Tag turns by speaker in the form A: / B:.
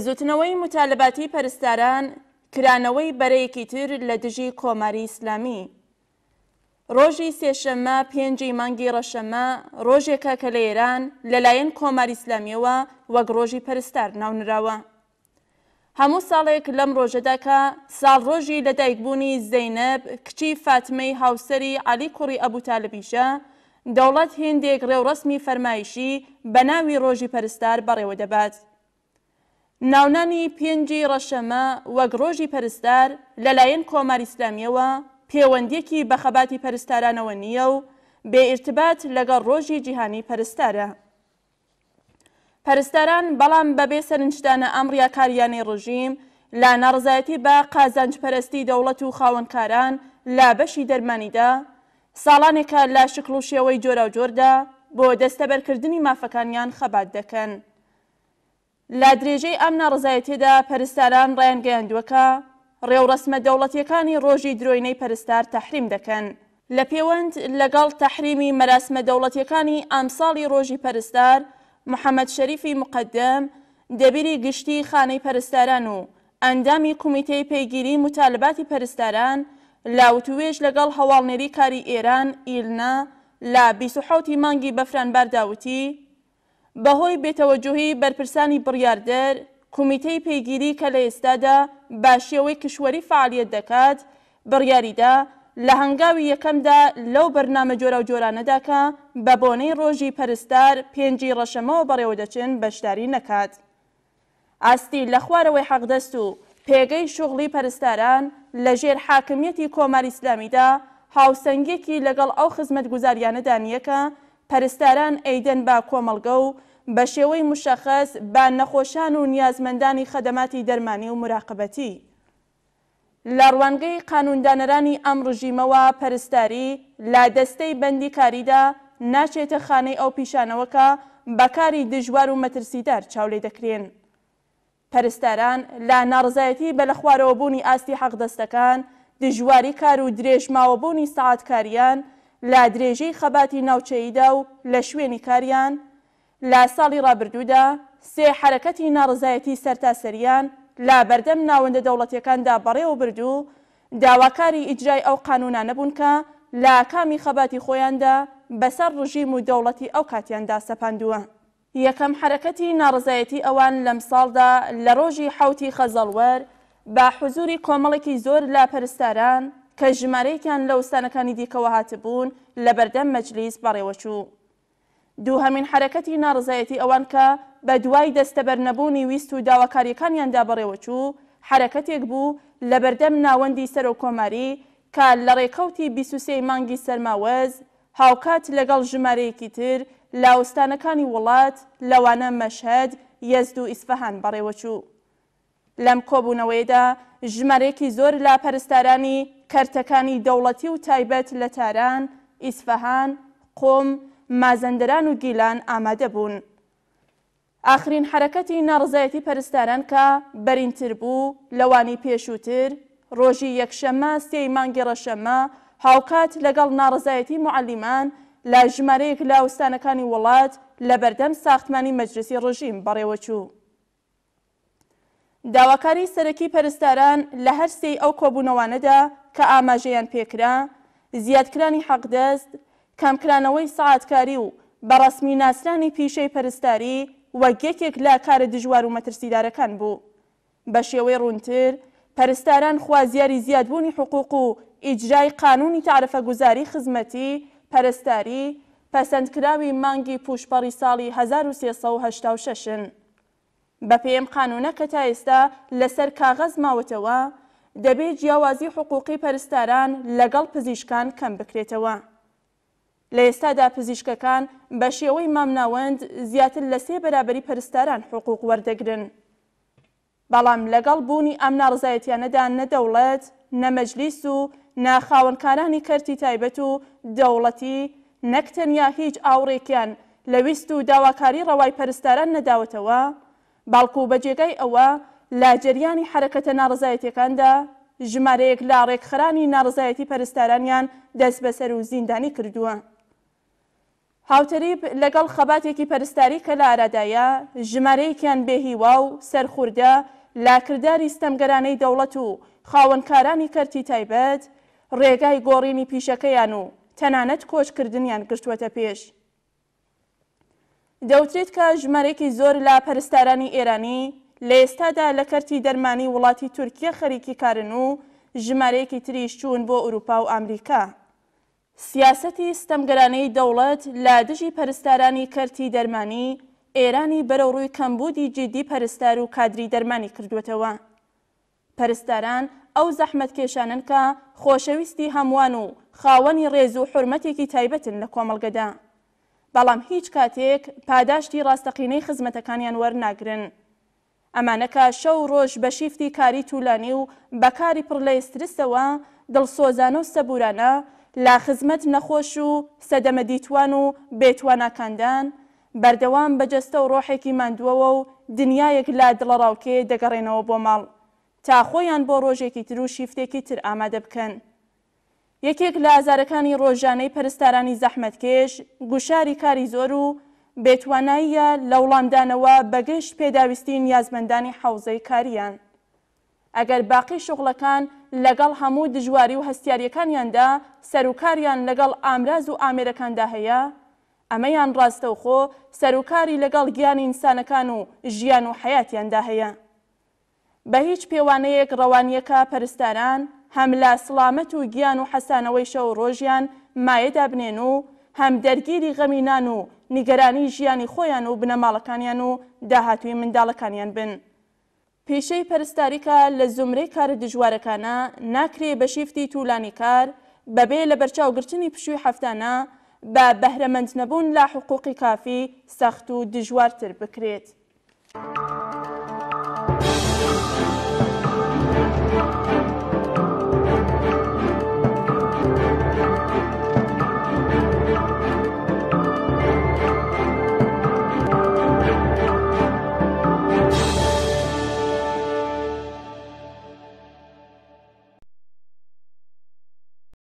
A: بزوتنەوەی متالباتی پەرستاران کرانەوەی بەرەیەکی تر لە دژی کۆماری ئیسلامی ڕۆژی سێشەمە پێنجی مانگی ڕەشەمە ڕۆژێکە کە لە ئێران لەلایەن کۆماری ئسلامیەوە وەک ڕۆژی پەرستار ناونراوە. هەموو ساڵێک لەم ڕۆژەداکە ساڵڕۆژی لەدایکبوونی زەینەب کچی فاتمەی هاوسری علی کوڕی ئەبووتالبیشە، دەوڵەت هندێک ڕێوڕسمی فەرمایشی بە ناوی ڕۆژی پەرستار بەڕێوە دەبات. ناونانی پێنجی ڕەشەمە وەک ڕۆژی پەرستار لەلایەن کۆماری ئسلامیەوە پەیوەندیەکی بە خەباتی پەرستارانەوە نییە و بێئرتبات لەگەڵ ڕۆژی جیهانی پەرستارە. پەرستاران بەڵام بەبێ سەرنجدانە ئەمریا کاریانی ڕژیم لا نەڕزایەتی بە قازانج پەرستی دەوڵەت و خاوەنکاران لا بەشی دەرمانیدا، ساڵانێکە لا شکل و شێوەی جۆرا و جۆردا بۆ دەستەبەرکردنی مافەکانیان خەبات دەکەن. لا درێژەی ئەم ناڕزایەتێدا پەرستاران ڕایەنگەیاندووەکە ڕێوڕسمە دەوڵەتیەکانی ڕۆژی درۆینەی پەرستار تەحریم دەکەن. لە پەیوەند لەگەڵ تەحریمی مەراسمە دەوڵەتیەکانی ئامساڵی ڕۆژی پەرستار محەممەد شەریفی مقدەم دەبیری گشتی خانەی پەرستاران و ئەندامی کمیتەی پێگیری مطالباتی پەرستاران لاوتوێژ لەگەڵ هەواڵنێری کاری ئێران ئیلنا لا 26 مانگی بەفرانبارداوتی بەهۆی بێتەوەجوهی بەرپرسانی بڕاردەر کومیتەی پێگیری کە لە ئێستادا باشیەوەی کشوەری فعالیت دەکات بڕیاریدا لە هەنگاوی یەکەمدا لەو بەرنامە جۆرە و جۆرانەداکە بە بۆنەی ڕۆژی پەرستار پێنجی ڕەشەمەوە بەڕێوە دەچن بەشداری نەکات. ئاستی لە خوارەوەی حەقدەست و پێگەی شوغلی پەرستاران لەژێر حاکمیەتی کۆمار ئیسلامیدا هاوسنگێکی لەگەڵ ئەو خزمەت گوزاریانەدانیەکە پەرستاران ئەیدەن با کۆمەلگە و بە شێوەی مشەخص با نەخۆشان و نیازمەندانی خەدەماتی دەرمانی و مراقبەتی. لە ڕوانگەی قانوندانەرانی ئەم ڕژیمەوە پەرستاری لا دەستەی بەندی کاریدا ناچێتە خانەی ئەو پیشانەوەکە بەکاری دژوار و مەترسیدار چاولێ دەکرێن. پەرستاران لا ناڕزایەتی بەلەخوارەوە بوونی ئاستی حەقدەستەکان، دژواری کار و درێژماوەبوونی سعاتکاریان، لا درێژەی خەباتی ناوچەییدا و لە شوێنی کاریان، لە ساڵی ڕابردوودا سێ حرەکەتی ناڕزایەتی سەرتاسەریان لا بەردەم ناوەندە دەوڵەتیەکاندا بەڕێوە بردو داواکاری ئیجرای ئەو قانونانە بوون کە لە کامی خەباتی خۆیاندا بەسەر ڕژیم و دەوڵەتی ئەو کاتیاندا سەپاندووە. یەکەم حرەکەتی ناڕزایەتی ئەوان لەم ساڵدا لە ڕۆژی حوتی خەزەڵوەر بە حزوری کۆمەڵێکی زۆر لا پەرستاران کە ژمارەیەکیان لە وستانەکانی دیکەوە هاتبوون لە بەردەم مەجلیس بەڕێوەچوو. دووهمین حرەکەتی ناڕزایەتی ئەوان کە بە دوای دەستەبەر نەبوونی ویست و داواکاریەکانیاندا بەڕێوەچوو حرەکەتێک بوو لە بەردەم ناوەندی سەر و کۆماری کە لە ڕێکەوتی بیسوسی مانگی سەرماوەز هاوکات لەگەڵ ژمارەیەکی تر لاوەستانەکانی وڵات لەوانە مەشهد یەزد و ئیسفەهان بەڕێوەچوو لەم کۆبوونەوەیدا ژمارەیەکی زۆر لا پەرستارانی کەرتەکانی دەوڵەتی و تایبەت لە تاران ئیسفەهان قۆم مازەندەران و گیلان ئامادە بوون. ئاخرین حرەکەتی ناڕزایەتی پەرستاران کە بەرینتر بوو لەوانی پێشووتر ڕۆژی یەکشەمە سێی مانگی ڕەشەمە هاوکات لەگەڵ ناڕزایەتی معلیمان لا ژمارەیەک لە ئوستانەکانی وڵات لە بەردەم ساختمانی مەجلسی ڕژیم بەڕێوە چوو. داواکاری سەرەکی پەرستاران لە هەرسی ئەو کۆبوونەوانەدا کە ئاماژەیان پێکرا، زیادکرانی حەقدەست کامکرانەوەی سعاتکاری و بەڕسمی ناسرانی پیشەی پەرستاری وەک یەکێک لا کارە دژوار و مەترسیدارەکان بوو بە شێوەی ڕوونتر پەرستاران خوازیاری زیادبوونی حقوق و ئیجرای قانونی تعرفە گوزاری خزمەتی پەرستاری پەسەندکراوی مانگی پوشپەڕی ساڵی 1970 بە پێم قانونە کە تا ئێستا لەسەر کاغەز ماوەتەوە دەبێت جیاوازی حقوقی پەرستاران لەگەڵ پزیشکان کەم بکرێتەوە. لە ئێستادا پزیشکەکان بە شێوەی مامناوەند زیاتر لە سێ بەرابری پەرستاران حقوق وەردەگرن. بەڵام لەگەڵ بوونی ئەم ناڕزایەتیانەدا نەدەوڵەت، نەمەجلیس و ناخاونکارانی کەرتی تایبەت و دەوڵەتی نەکتەنیا هیچ ئاوڕێکیان لەویست و داواکاری ڕەوای پەرستاران نەداوتەوە، باڵکو بە جێگای ئەوە لاجریانی حرەکەتە ناڕزایەتەکاندا ژمارەیەک لا ڕێکخرانی ناڕزایەتی پەرستارانیان دەست بەسەر و زیندانی کردووە. هاوتریب لەگەڵ خەباتێکی پەرستاری کە لە ئارادایە ژمارەیەکیان بێهیوا و سەرخوردە لاکرداری ستەمگەرانەی دەوڵەت و خاوەنکارانی کەرتی تایبەت ڕێگای گۆڕینی پیشەکەیان و تەنانەت کۆچکردنیان گشتوەتە پێش. دەوترێت کە ژمارەێکی زۆر لە پەرستارانی ئێرانی لە ئێستادا لە کەرتی دەرمانی وڵاتی تورکیا خەریکی کارن و ژمارەیەکی تریش چوون بۆ ئوروپا و ئامریکا. سیاسەتی ستەمگەرانەی دەوڵەت لا دژی پەرستارانی کەرتی دەرمانی ئێرانی بەرەڕووی کەمبودی جدی پەرستار و کادری دەرمانی کردوێتەوە. پەرستاران ئەو زەحمت کێشانن کە خۆشەویستی هەمووان و خاوەنی ڕێز و حرمەتێکی تایبەتن لە کۆمەلگەدا. بەڵام هیچ کاتێک پاداشتی ڕاستەقینەی خزمەتەکانیان وەرناگرن. ئەمانەکە شەو ڕۆژ بە شیفتی کاری طولانی و بەکاری پڕ لە ئسترسەوە دڵسۆزانە و سەبورانە لا خزمەت نەخۆش و سەدەمەدیتوان و بێتوانەکاندان بەردەوام بەجەستە و ڕۆحێکی مادووەوە و دنیایەک لا دڵەڕاوکێ دەگەڕێنەوە بۆ ماڵ تا خۆیان بۆ ڕۆژێکی تر و شیفتێکی تر ئامادە بکەن. یەکێک لە ئازارەکانی ڕۆژانەی پەرستارانی زەحمەتکێش گوشاری کاری زۆر و بێتواناییە لە وڵامدانەوە بەگەشت پێداویستین یازمەندانی حوزەی کاریان. ئەگەر باقی شغڵەکان لەگەڵ هەموو دژواری و هەستیاریەکانیاندا سەرکاریان لەگەڵ ئامراز و ئامێرەکاندا هەیە، ئەمەیان ڕاستەوخۆ سەرکاری لەگەڵ گیانی ئینسانەکان و ژیان و حیاتیاندا هەیە. بە هیچ پێوانەیەک ڕەوانیەکە پەرستاران هەم لا سلامەت و گیان و حەسانەوەی شەو ڕۆژیان مایەدا بنێن و هەم دەرگیری غەمینان و نیگەرانی ژیانی خۆیان و بنەماڵەکانیان و داهاتوی منداڵەکانیان بن. پێشەی پەرستاریکە لە زمرەی کارە دژوارەکانە ناکرێ بە شیفتی توولانی کار بەبێ لە بەرچاوگرتنی پشووی هەفتانە بە بەهرەمەند نەبوون لا حقوقی کافی سەخت و دژوارتر بکرێت.